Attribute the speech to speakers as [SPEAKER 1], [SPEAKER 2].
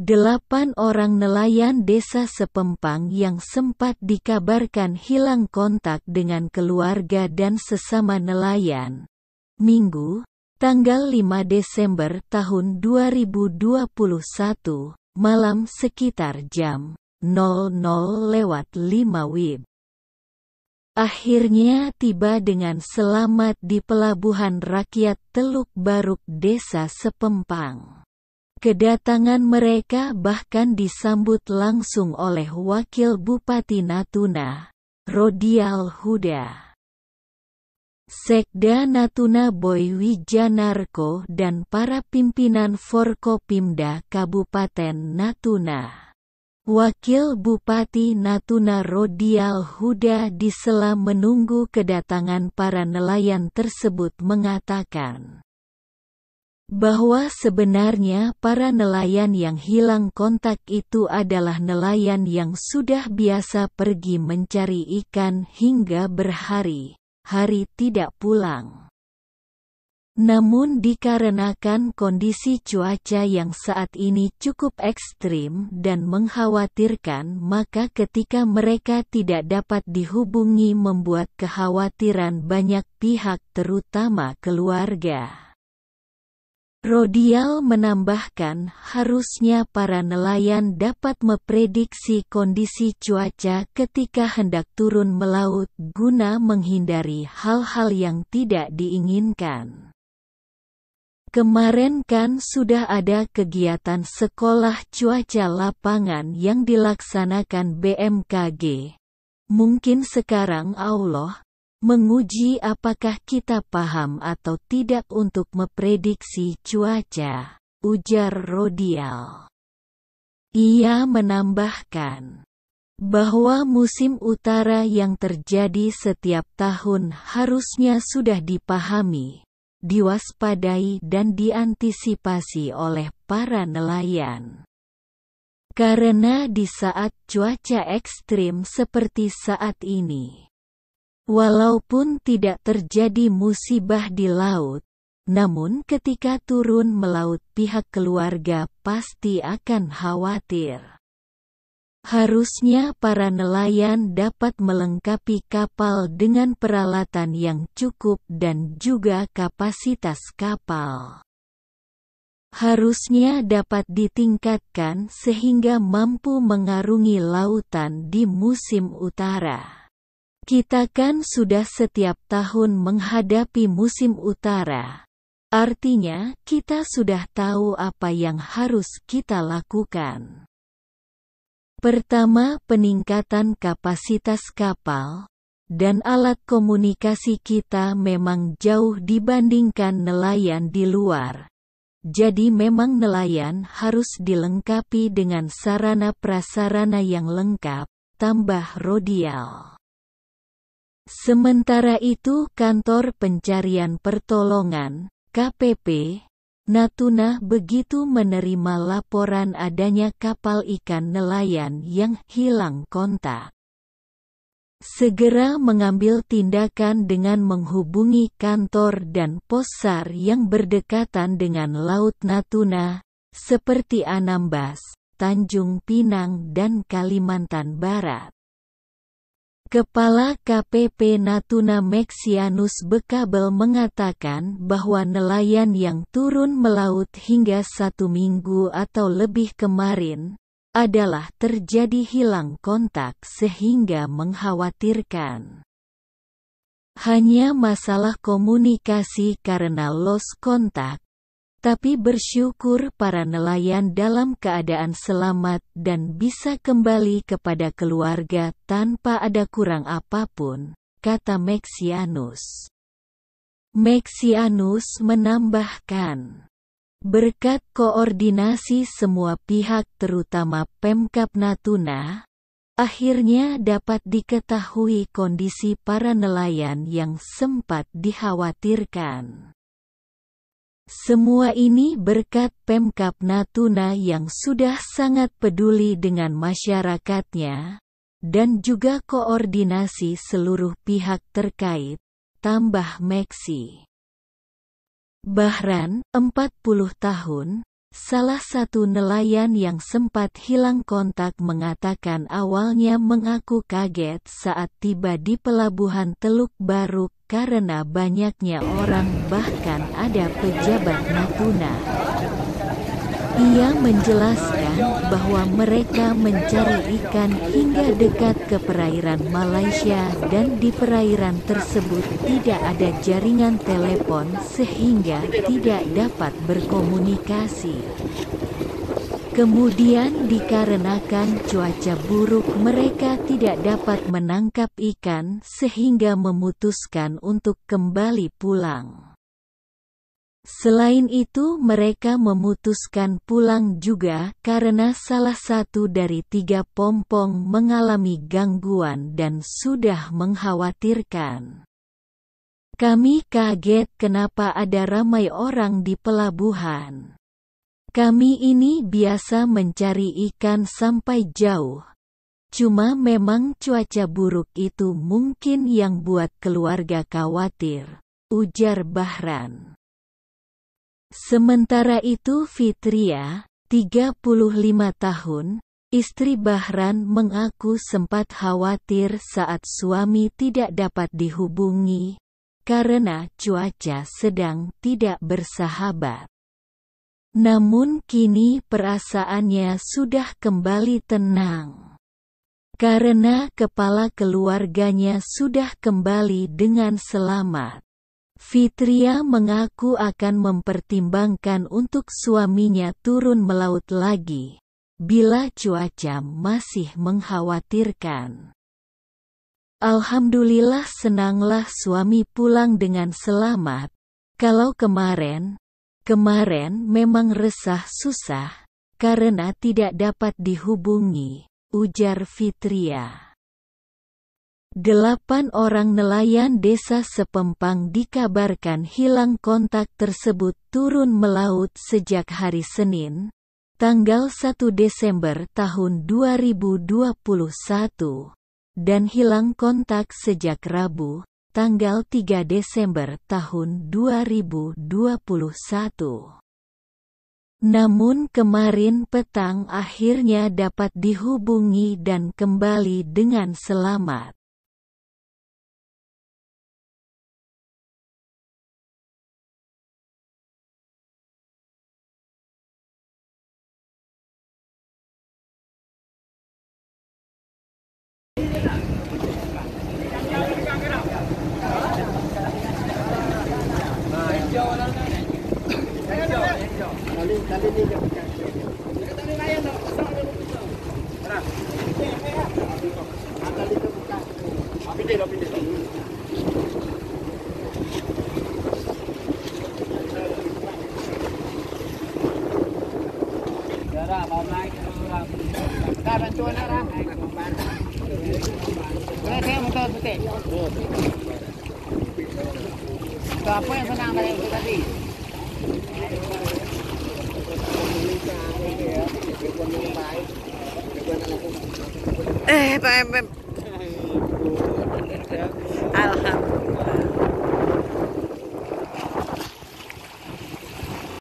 [SPEAKER 1] Delapan orang nelayan desa Sepempang yang sempat dikabarkan hilang kontak dengan keluarga dan sesama nelayan. Minggu, tanggal 5 Desember tahun 2021, malam sekitar jam lewat 5 WIB. Akhirnya tiba dengan selamat di pelabuhan rakyat Teluk Baruk Desa Sepempang. Kedatangan mereka bahkan disambut langsung oleh Wakil Bupati Natuna, Rodial Huda. Sekda Natuna Boy Wijanarko dan para pimpinan Forkopimda Kabupaten Natuna. Wakil Bupati Natuna Rodial Huda di sela menunggu kedatangan para nelayan tersebut mengatakan bahwa sebenarnya para nelayan yang hilang kontak itu adalah nelayan yang sudah biasa pergi mencari ikan hingga berhari-hari tidak pulang. Namun dikarenakan kondisi cuaca yang saat ini cukup ekstrim dan mengkhawatirkan maka ketika mereka tidak dapat dihubungi membuat kekhawatiran banyak pihak terutama keluarga. Rodial menambahkan harusnya para nelayan dapat memprediksi kondisi cuaca ketika hendak turun melaut guna menghindari hal-hal yang tidak diinginkan. Kemarin kan sudah ada kegiatan sekolah cuaca lapangan yang dilaksanakan BMKG. Mungkin sekarang Allah menguji apakah kita paham atau tidak untuk memprediksi cuaca, ujar Rodial. Ia menambahkan bahwa musim utara yang terjadi setiap tahun harusnya sudah dipahami diwaspadai dan diantisipasi oleh para nelayan. Karena di saat cuaca ekstrim seperti saat ini, walaupun tidak terjadi musibah di laut, namun ketika turun melaut pihak keluarga pasti akan khawatir. Harusnya para nelayan dapat melengkapi kapal dengan peralatan yang cukup dan juga kapasitas kapal. Harusnya dapat ditingkatkan sehingga mampu mengarungi lautan di musim utara. Kita kan sudah setiap tahun menghadapi musim utara. Artinya, kita sudah tahu apa yang harus kita lakukan. Pertama, peningkatan kapasitas kapal dan alat komunikasi kita memang jauh dibandingkan nelayan di luar. Jadi memang nelayan harus dilengkapi dengan sarana prasarana yang lengkap, tambah rodial. Sementara itu kantor pencarian pertolongan, KPP, Natuna begitu menerima laporan adanya kapal ikan nelayan yang hilang kontak. Segera mengambil tindakan dengan menghubungi kantor dan pos SAR yang berdekatan dengan Laut Natuna, seperti Anambas, Tanjung Pinang dan Kalimantan Barat. Kepala KPP Natuna Meksianus Bekabel mengatakan bahwa nelayan yang turun melaut hingga satu minggu atau lebih kemarin, adalah terjadi hilang kontak sehingga mengkhawatirkan. Hanya masalah komunikasi karena los kontak tapi bersyukur para nelayan dalam keadaan selamat dan bisa kembali kepada keluarga tanpa ada kurang apapun, kata Maxianus. Maxianus menambahkan, berkat koordinasi semua pihak terutama Pemkap Natuna, akhirnya dapat diketahui kondisi para nelayan yang sempat dikhawatirkan. Semua ini berkat Pemkap Natuna yang sudah sangat peduli dengan masyarakatnya, dan juga koordinasi seluruh pihak terkait, tambah Meksi. Bahran, 40 tahun, Salah satu nelayan yang sempat hilang kontak mengatakan awalnya mengaku kaget saat tiba di pelabuhan Teluk Baru karena banyaknya orang bahkan ada pejabat Natuna. Ia menjelaskan bahwa mereka mencari ikan hingga dekat ke perairan Malaysia dan di perairan tersebut tidak ada jaringan telepon sehingga tidak dapat berkomunikasi. Kemudian dikarenakan cuaca buruk mereka tidak dapat menangkap ikan sehingga memutuskan untuk kembali pulang. Selain itu mereka memutuskan pulang juga karena salah satu dari tiga pompong mengalami gangguan dan sudah mengkhawatirkan. Kami kaget kenapa ada ramai orang di pelabuhan. Kami ini biasa mencari ikan sampai jauh. Cuma memang cuaca buruk itu mungkin yang buat keluarga khawatir, ujar Bahran. Sementara itu Fitria, ya, 35 tahun, istri Bahran mengaku sempat khawatir saat suami tidak dapat dihubungi, karena cuaca sedang tidak bersahabat. Namun kini perasaannya sudah kembali tenang. Karena kepala keluarganya sudah kembali dengan selamat. Fitria mengaku akan mempertimbangkan untuk suaminya turun melaut lagi, bila cuaca masih mengkhawatirkan. Alhamdulillah senanglah suami pulang dengan selamat, kalau kemarin, kemarin memang resah susah, karena tidak dapat dihubungi, ujar Fitria. Delapan orang nelayan desa Sepempang dikabarkan hilang kontak tersebut turun melaut sejak hari Senin, tanggal 1 Desember tahun 2021, dan hilang kontak sejak Rabu, tanggal 3 Desember tahun 2021. Namun kemarin petang akhirnya dapat dihubungi dan kembali dengan selamat. Apa yang sedang ada yang tadi? Eh, Pak